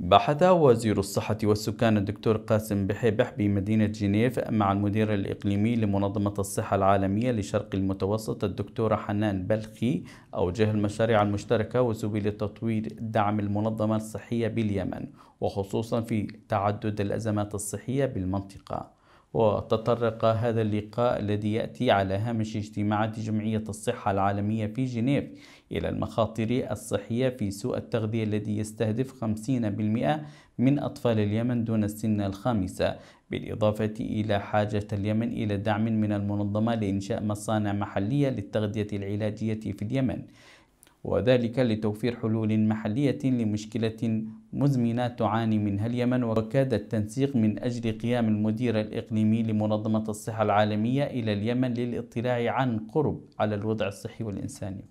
بحث وزير الصحة والسكان الدكتور قاسم بحبح بمدينة جنيف مع المدير الإقليمي لمنظمة الصحة العالمية لشرق المتوسط الدكتورة حنان بلخي أوجه المشاريع المشتركة وسبل تطوير دعم المنظمة الصحية باليمن وخصوصا في تعدد الأزمات الصحية بالمنطقة وتطرق هذا اللقاء الذي يأتي على هامش اجتماعات جمعية الصحة العالمية في جنيف إلى المخاطر الصحية في سوء التغذية الذي يستهدف 50% من أطفال اليمن دون السن الخامسة بالإضافة إلى حاجة اليمن إلى دعم من المنظمة لإنشاء مصانع محلية للتغذية العلاجية في اليمن وذلك لتوفير حلول محلية لمشكلة مزمنة تعاني منها اليمن وكاد التنسيق من أجل قيام المدير الإقليمي لمنظمة الصحة العالمية إلى اليمن للاطلاع عن قرب على الوضع الصحي والإنساني.